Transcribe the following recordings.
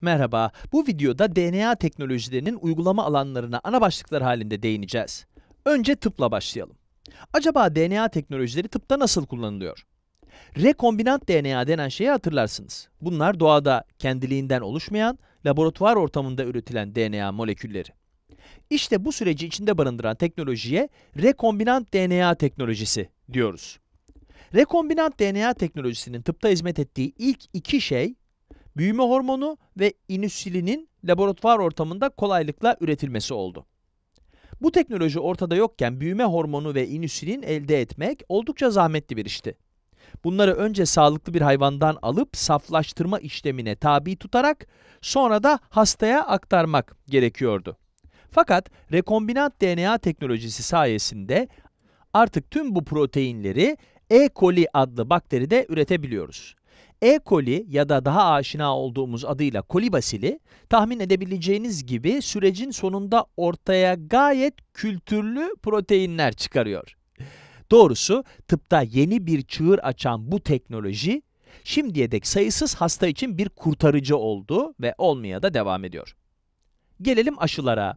Merhaba, bu videoda DNA teknolojilerinin uygulama alanlarına ana başlıklar halinde değineceğiz. Önce tıpla başlayalım. Acaba DNA teknolojileri tıpta nasıl kullanılıyor? Rekombinant DNA denen şeyi hatırlarsınız. Bunlar doğada kendiliğinden oluşmayan, laboratuvar ortamında üretilen DNA molekülleri. İşte bu süreci içinde barındıran teknolojiye rekombinant DNA teknolojisi diyoruz. Rekombinant DNA teknolojisinin tıpta hizmet ettiği ilk iki şey büyüme hormonu ve inüsilinin laboratuvar ortamında kolaylıkla üretilmesi oldu. Bu teknoloji ortada yokken büyüme hormonu ve inüsilin elde etmek oldukça zahmetli bir işti. Bunları önce sağlıklı bir hayvandan alıp saflaştırma işlemine tabi tutarak sonra da hastaya aktarmak gerekiyordu. Fakat rekombinant DNA teknolojisi sayesinde artık tüm bu proteinleri E. coli adlı bakteride üretebiliyoruz. E. coli ya da daha aşina olduğumuz adıyla kolibasili tahmin edebileceğiniz gibi sürecin sonunda ortaya gayet kültürlü proteinler çıkarıyor. Doğrusu tıpta yeni bir çığır açan bu teknoloji şimdiye dek sayısız hasta için bir kurtarıcı oldu ve olmaya da devam ediyor. Gelelim aşılara.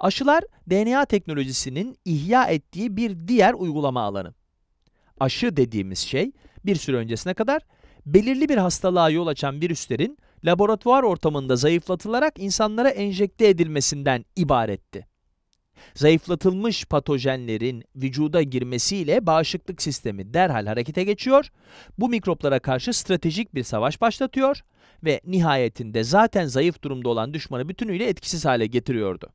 Aşılar DNA teknolojisinin ihya ettiği bir diğer uygulama alanı. Aşı dediğimiz şey bir süre öncesine kadar belirli bir hastalığa yol açan virüslerin laboratuvar ortamında zayıflatılarak insanlara enjekte edilmesinden ibaretti. Zayıflatılmış patojenlerin vücuda girmesiyle bağışıklık sistemi derhal harekete geçiyor, bu mikroplara karşı stratejik bir savaş başlatıyor ve nihayetinde zaten zayıf durumda olan düşmanı bütünüyle etkisiz hale getiriyordu.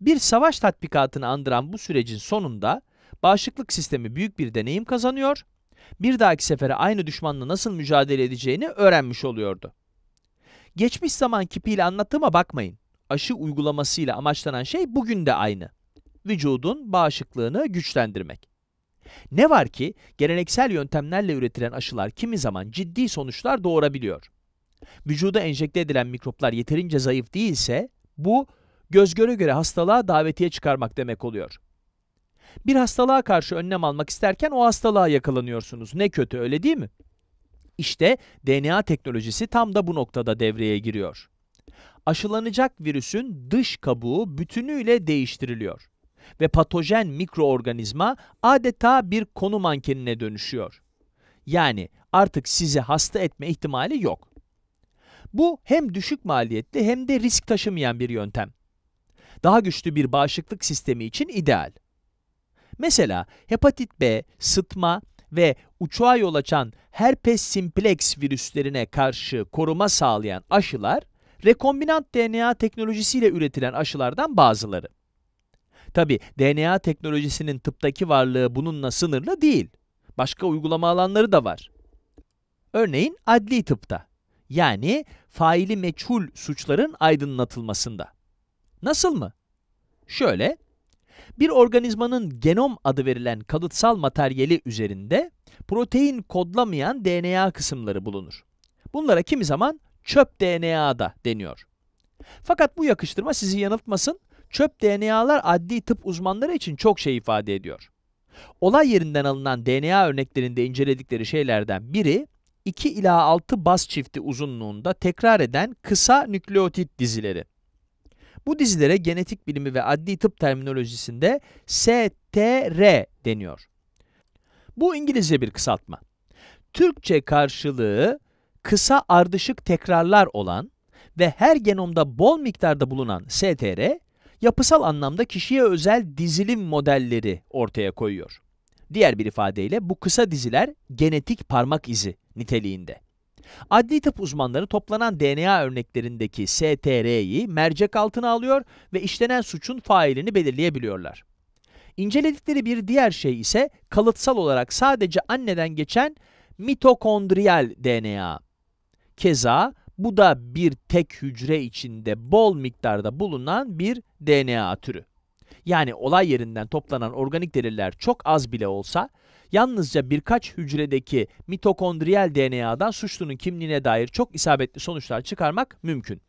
Bir savaş tatbikatını andıran bu sürecin sonunda bağışıklık sistemi büyük bir deneyim kazanıyor bir dahaki sefere aynı düşmanla nasıl mücadele edeceğini öğrenmiş oluyordu. Geçmiş zaman kipiyle anlattığıma bakmayın. Aşı uygulamasıyla amaçlanan şey bugün de aynı. Vücudun bağışıklığını güçlendirmek. Ne var ki geleneksel yöntemlerle üretilen aşılar kimi zaman ciddi sonuçlar doğurabiliyor. Vücuda enjekte edilen mikroplar yeterince zayıf değilse bu göz göre göre hastalığa davetiye çıkarmak demek oluyor. Bir hastalığa karşı önlem almak isterken o hastalığa yakalanıyorsunuz. Ne kötü öyle değil mi? İşte DNA teknolojisi tam da bu noktada devreye giriyor. Aşılanacak virüsün dış kabuğu bütünüyle değiştiriliyor ve patojen mikroorganizma adeta bir konu mankenine dönüşüyor. Yani artık sizi hasta etme ihtimali yok. Bu hem düşük maliyetli hem de risk taşımayan bir yöntem. Daha güçlü bir bağışıklık sistemi için ideal. Mesela hepatit B, sıtma ve uçağa yol açan herpes simplex virüslerine karşı koruma sağlayan aşılar, rekombinant DNA teknolojisiyle üretilen aşılardan bazıları. Tabi DNA teknolojisinin tıptaki varlığı bununla sınırlı değil. Başka uygulama alanları da var. Örneğin adli tıpta, yani faili meçhul suçların aydınlatılmasında. Nasıl mı? Şöyle, bir organizmanın genom adı verilen kalıtsal materyali üzerinde protein kodlamayan DNA kısımları bulunur. Bunlara kimi zaman çöp DNA da deniyor. Fakat bu yakıştırma sizi yanıltmasın, çöp DNA'lar adli tıp uzmanları için çok şey ifade ediyor. Olay yerinden alınan DNA örneklerinde inceledikleri şeylerden biri, 2 ila 6 baz çifti uzunluğunda tekrar eden kısa nükleotit dizileri. Bu dizilere genetik bilimi ve adli tıp terminolojisinde STR deniyor. Bu İngilizce bir kısaltma. Türkçe karşılığı kısa ardışık tekrarlar olan ve her genomda bol miktarda bulunan STR, yapısal anlamda kişiye özel dizilim modelleri ortaya koyuyor. Diğer bir ifadeyle bu kısa diziler genetik parmak izi niteliğinde. Adli tıp uzmanları toplanan DNA örneklerindeki STR'yi mercek altına alıyor ve işlenen suçun failini belirleyebiliyorlar. İnceledikleri bir diğer şey ise kalıtsal olarak sadece anneden geçen mitokondriyal DNA. Keza bu da bir tek hücre içinde bol miktarda bulunan bir DNA türü yani olay yerinden toplanan organik deliller çok az bile olsa yalnızca birkaç hücredeki mitokondriyel DNA'dan suçlunun kimliğine dair çok isabetli sonuçlar çıkarmak mümkün.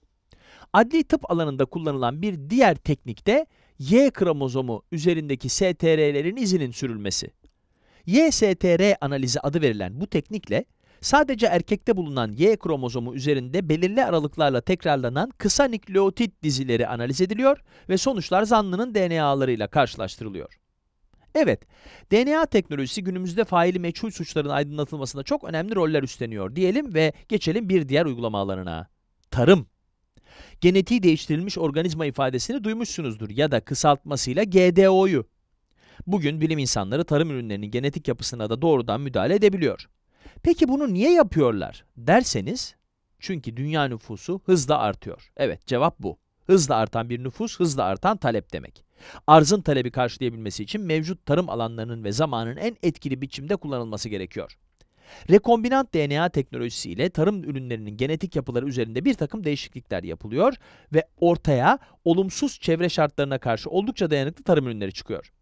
Adli tıp alanında kullanılan bir diğer teknik de Y kromozomu üzerindeki STR'lerin izinin sürülmesi. YSTR analizi adı verilen bu teknikle Sadece erkekte bulunan Y kromozomu üzerinde belirli aralıklarla tekrarlanan kısa nükleotit dizileri analiz ediliyor ve sonuçlar zanlının DNA'larıyla karşılaştırılıyor. Evet, DNA teknolojisi günümüzde faili meçhul suçların aydınlatılmasında çok önemli roller üstleniyor diyelim ve geçelim bir diğer uygulama alanına. Tarım. Genetiği değiştirilmiş organizma ifadesini duymuşsunuzdur ya da kısaltmasıyla GDO'yu. Bugün bilim insanları tarım ürünlerinin genetik yapısına da doğrudan müdahale edebiliyor. Peki bunu niye yapıyorlar derseniz çünkü dünya nüfusu hızla artıyor. Evet cevap bu. Hızla artan bir nüfus hızla artan talep demek. Arzın talebi karşılayabilmesi için mevcut tarım alanlarının ve zamanın en etkili biçimde kullanılması gerekiyor. Rekombinant DNA teknolojisi ile tarım ürünlerinin genetik yapıları üzerinde bir takım değişiklikler yapılıyor ve ortaya olumsuz çevre şartlarına karşı oldukça dayanıklı tarım ürünleri çıkıyor.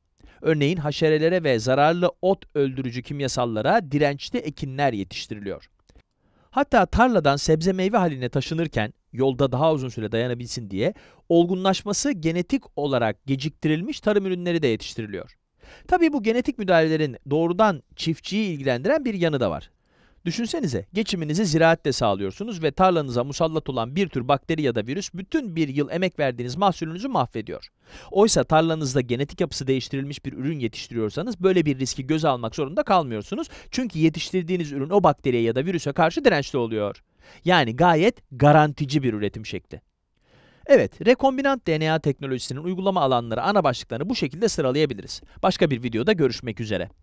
Örneğin haşerelere ve zararlı ot öldürücü kimyasallara dirençli ekinler yetiştiriliyor. Hatta tarladan sebze meyve haline taşınırken yolda daha uzun süre dayanabilsin diye olgunlaşması genetik olarak geciktirilmiş tarım ürünleri de yetiştiriliyor. Tabii bu genetik müdahalelerin doğrudan çiftçiyi ilgilendiren bir yanı da var. Düşünsenize geçiminizi ziraatle sağlıyorsunuz ve tarlanıza musallat olan bir tür bakteri ya da virüs bütün bir yıl emek verdiğiniz mahsulünüzü mahvediyor. Oysa tarlanızda genetik yapısı değiştirilmiş bir ürün yetiştiriyorsanız böyle bir riski göze almak zorunda kalmıyorsunuz. Çünkü yetiştirdiğiniz ürün o bakteriye ya da virüse karşı dirençli oluyor. Yani gayet garantici bir üretim şekli. Evet, rekombinant DNA teknolojisinin uygulama alanları ana başlıklarını bu şekilde sıralayabiliriz. Başka bir videoda görüşmek üzere.